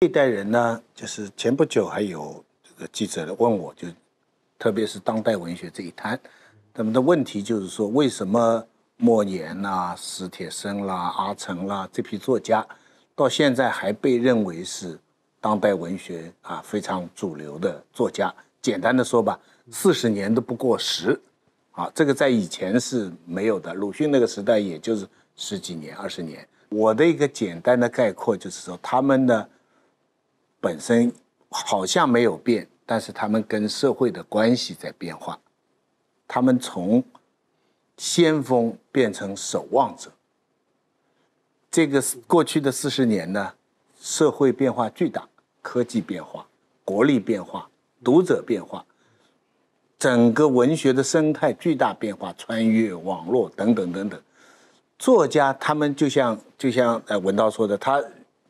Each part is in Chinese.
这代人呢，就是前不久还有这个记者问我，就特别是当代文学这一摊，他们的问题就是说，为什么莫言啦、史铁生啦、阿城啦这批作家，到现在还被认为是当代文学啊非常主流的作家？简单的说吧，四十年都不过时啊，这个在以前是没有的。鲁迅那个时代也就是十几年、二十年。我的一个简单的概括就是说，他们呢。本身好像没有变，但是他们跟社会的关系在变化，他们从先锋变成守望者。这个过去的四十年呢，社会变化巨大，科技变化，国力变化，读者变化，整个文学的生态巨大变化，穿越网络等等等等，作家他们就像就像呃文道说的，他。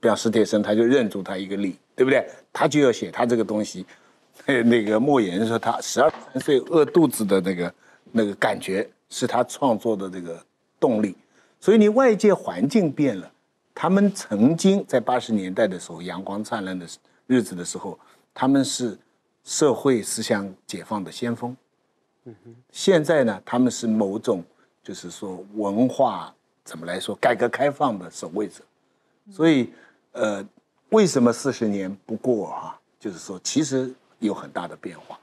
像史铁生，他就认住他一个力，对不对？他就要写他这个东西。那个莫言说，他十二三岁饿肚子的那个那个感觉，是他创作的这个动力。所以你外界环境变了，他们曾经在八十年代的时候阳光灿烂的日子的时候，他们是社会思想解放的先锋。嗯哼。现在呢，他们是某种就是说文化怎么来说，改革开放的守卫者。所以。呃，为什么四十年不过啊？就是说，其实有很大的变化，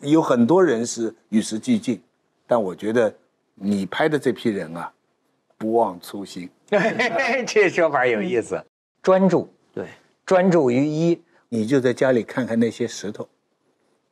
有很多人是与时俱进，但我觉得你拍的这批人啊，不忘初心。这说法有意思，专注，对，专注于一，你就在家里看看那些石头，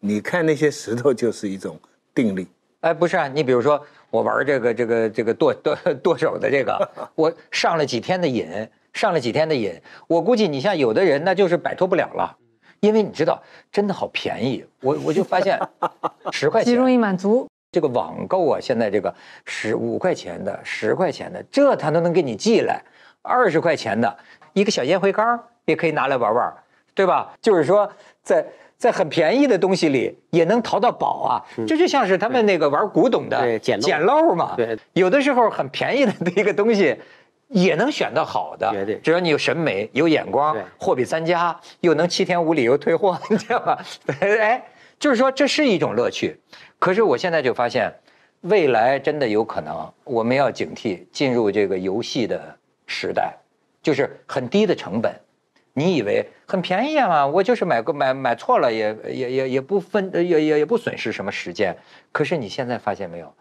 你看那些石头就是一种定力。哎，不是啊，你比如说我玩这个这个这个剁剁剁手的这个，我上了几天的瘾。上了几天的瘾，我估计你像有的人那就是摆脱不了了，因为你知道真的好便宜。我我就发现 十块钱，极中一满足这个网购啊，现在这个十五块钱的、十块钱的，这他都能给你寄来；二十块钱的一个小烟灰缸也可以拿来玩玩，对吧？就是说在在很便宜的东西里也能淘到宝啊，这就像是他们那个玩古董的捡捡漏嘛。对，有的时候很便宜的 一个东西。也能选到好的，只要你有审美、有眼光，货比三家，又能七天无理由退货，你知道吗？哎，就是说这是一种乐趣。可是我现在就发现，未来真的有可能，我们要警惕进入这个游戏的时代，就是很低的成本。你以为很便宜啊？我就是买个买买错了，也也也也不分，也也也不损失什么时间。可是你现在发现没有，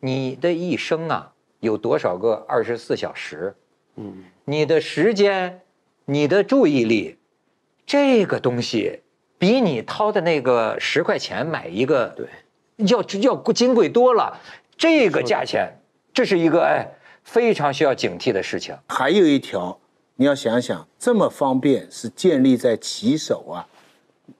你的一生啊。有多少个二十四小时？嗯，你的时间，你的注意力，这个东西比你掏的那个十块钱买一个对，要要金贵多了。这个价钱，这是一个哎，非常需要警惕的事情。还有一条，你要想想，这么方便是建立在骑手啊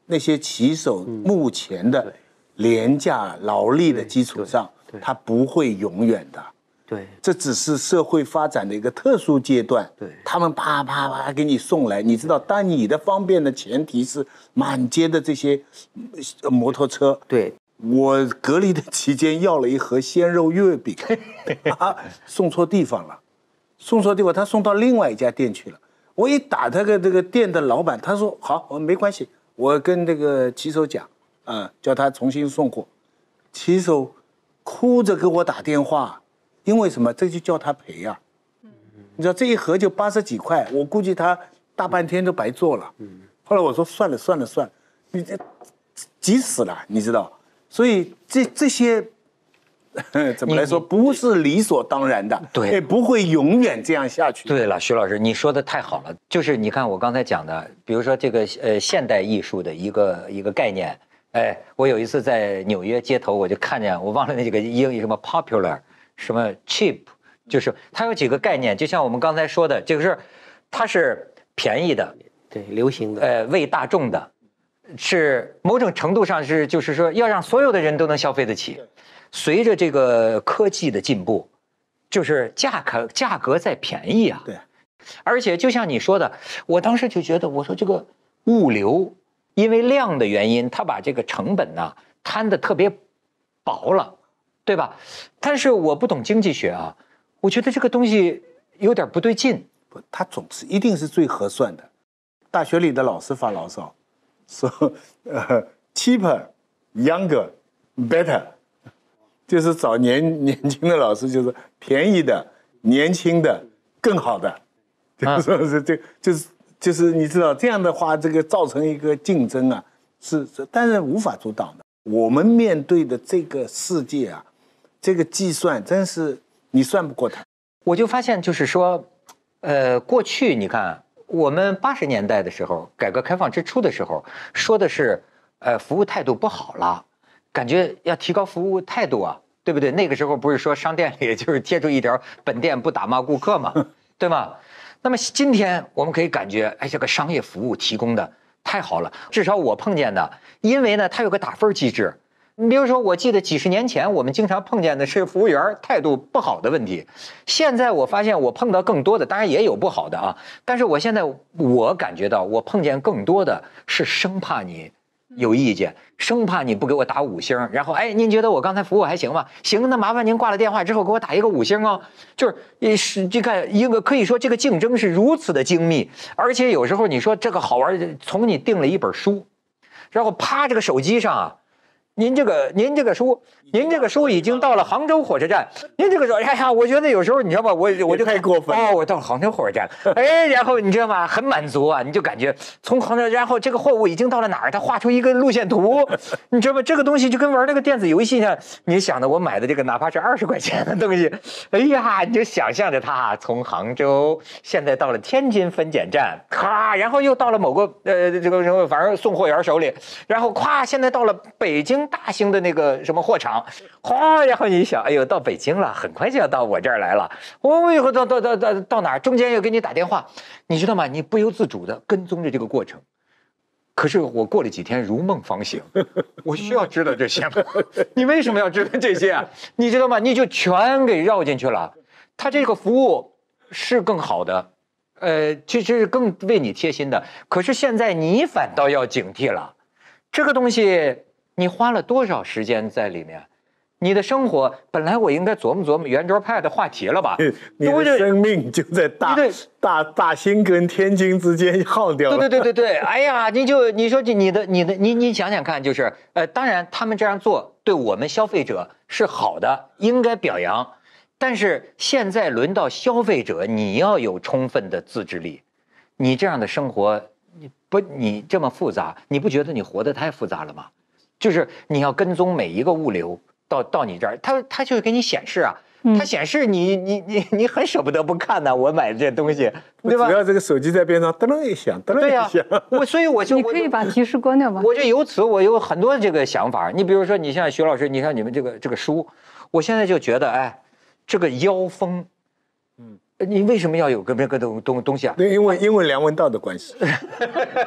那些骑手目前的廉价劳力的基础上，他不会永远的。对，这只是社会发展的一个特殊阶段。对，他们啪啪啪给你送来，你知道，但你的方便的前提是满街的这些摩托车。对，我隔离的期间要了一盒鲜肉月饼，送错地方了，送错地方，他送到另外一家店去了。我一打他个这个店的老板，他说好，我没关系，我跟那个骑手讲，嗯，叫他重新送货。骑手哭着给我打电话。因为什么？这就叫他赔呀！你知道这一盒就八十几块，我估计他大半天都白做了。后来我说算了算了算，你这急死了，你知道？所以这这些 怎么来说，不是理所当然的，对，不会永远这样下去。对了，徐老师，你说的太好了。就是你看我刚才讲的，比如说这个呃现代艺术的一个一个概念，哎，我有一次在纽约街头，我就看见我忘了那几个英语什么 popular。什么 cheap，就是它有几个概念，就像我们刚才说的，就是它是便宜的，对，流行的，呃，为大众的，是某种程度上是，就是说要让所有的人都能消费得起。随着这个科技的进步，就是价格价格在便宜啊。对，而且就像你说的，我当时就觉得，我说这个物流因为量的原因，它把这个成本呢摊的特别薄了。对吧？但是我不懂经济学啊，我觉得这个东西有点不对劲。不，它总是一定是最合算的。大学里的老师发牢骚，说：“呃，cheaper, younger, better，就是找年年轻的老师，就是便宜的、年轻的、更好的。”就是这就是就是你知道这样的话，这个造成一个竞争啊，是但是无法阻挡的。我们面对的这个世界啊。这个计算真是你算不过他。我就发现，就是说，呃，过去你看我们八十年代的时候，改革开放之初的时候，说的是，呃，服务态度不好了，感觉要提高服务态度啊，对不对？那个时候不是说商店里就是贴出一点本店不打骂顾客嘛，对吗？那么今天我们可以感觉，哎，这个商业服务提供的太好了，至少我碰见的，因为呢，它有个打分机制。你比如说，我记得几十年前，我们经常碰见的是服务员态度不好的问题。现在我发现我碰到更多的，当然也有不好的啊。但是我现在我感觉到，我碰见更多的是生怕你有意见，生怕你不给我打五星。然后，哎，您觉得我刚才服务还行吗？行，那麻烦您挂了电话之后给我打一个五星哦。就是也是这个，一个可以说这个竞争是如此的精密，而且有时候你说这个好玩，从你订了一本书，然后啪这个手机上啊。您这个，您这个书，您这个书已经到了杭州火车站。您这个时候，哎呀，我觉得有时候你知道吧，我我就开始过分哦，我到了杭州火车站了。哎，然后你知道吗？很满足啊，你就感觉从杭州，然后这个货物已经到了哪儿？他画出一个路线图，你知道吗？这个东西就跟玩那个电子游戏一样。你想的，我买的这个哪怕是二十块钱的东西，哎呀，你就想象着它从杭州现在到了天津分拣站，咔，然后又到了某个呃这个什么，反正送货员手里，然后咵，现在到了北京。大型的那个什么货场，哗！然后你想，哎呦，到北京了，很快就要到我这儿来了。我以后到到到到到哪儿？中间又给你打电话，你知道吗？你不由自主的跟踪着这个过程。可是我过了几天如梦方醒，我需要知道这些吗？你为什么要知道这些啊？你知道吗？你就全给绕进去了。他这个服务是更好的，呃，其实是更为你贴心的。可是现在你反倒要警惕了，这个东西。你花了多少时间在里面？你的生活本来我应该琢磨琢磨圆桌派的话题了吧？你的生命就在大大大兴跟天津之间 耗掉了。对对对对对，哎呀，你就你说你你的你的你你想想看，就是呃，当然他们这样做对我们消费者是好的，应该表扬。但是现在轮到消费者，你要有充分的自制力。你这样的生活，你不你这么复杂，你不觉得你活得太复杂了吗？就是你要跟踪每一个物流到到你这儿，它它就给你显示啊，它显示你你你你很舍不得不看呢，我买这东西，对吧？主要这个手机在边上，噔楞一响，噔楞一响。我所以我就你可以把提示关掉吗？我就由此我有很多这个想法。你比如说，你像徐老师，你像你们这个这个书，我现在就觉得哎，这个腰封，嗯，你为什么要有个各各东东东西啊？对，因为因为梁文道的关系。